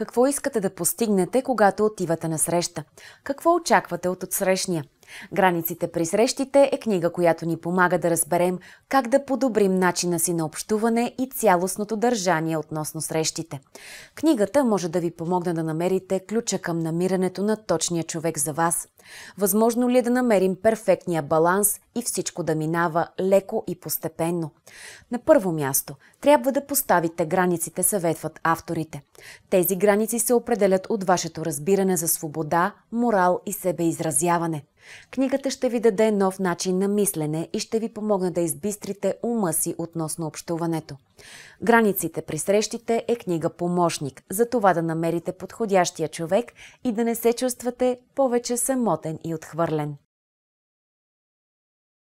Какво искате да постигнете, когато отивате на среща? Какво очаквате от отсрещния? Границите при срещите е книга, която ни помага да разберем как да подобрим начина си на общуване и цялостното държание относно срещите. Книгата може да ви помогне да намерите ключа към намирането на точния човек за вас. Възможно ли е да намерим перфектния баланс и всичко да минава леко и постепенно? На първо място, трябва да поставите границите, съветват авторите. Тези граници се определят от вашето разбиране за свобода, морал и себеизразяване. Книгата ще ви даде нов начин на мислене и ще ви помогне да избистрите ума си относно общуването. Границите при срещите е книга помощник, за това да намерите подходящия човек и да не се чувствате повече самотен и отхвърлен.